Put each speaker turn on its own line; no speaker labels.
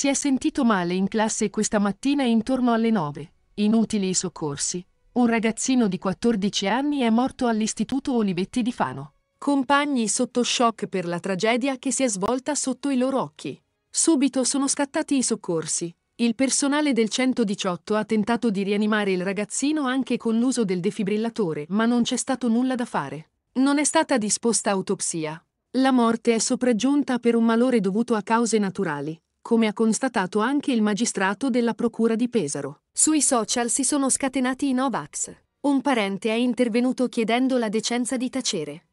Si è sentito male in classe questa mattina intorno alle 9. Inutili i soccorsi. Un ragazzino di 14 anni è morto all'Istituto Olivetti di Fano. Compagni sotto shock per la tragedia che si è svolta sotto i loro occhi. Subito sono scattati i soccorsi. Il personale del 118 ha tentato di rianimare il ragazzino anche con l'uso del defibrillatore, ma non c'è stato nulla da fare. Non è stata disposta autopsia. La morte è sopraggiunta per un malore dovuto a cause naturali come ha constatato anche il magistrato della Procura di Pesaro. Sui social si sono scatenati i
Novax. Un parente è intervenuto chiedendo la decenza di tacere.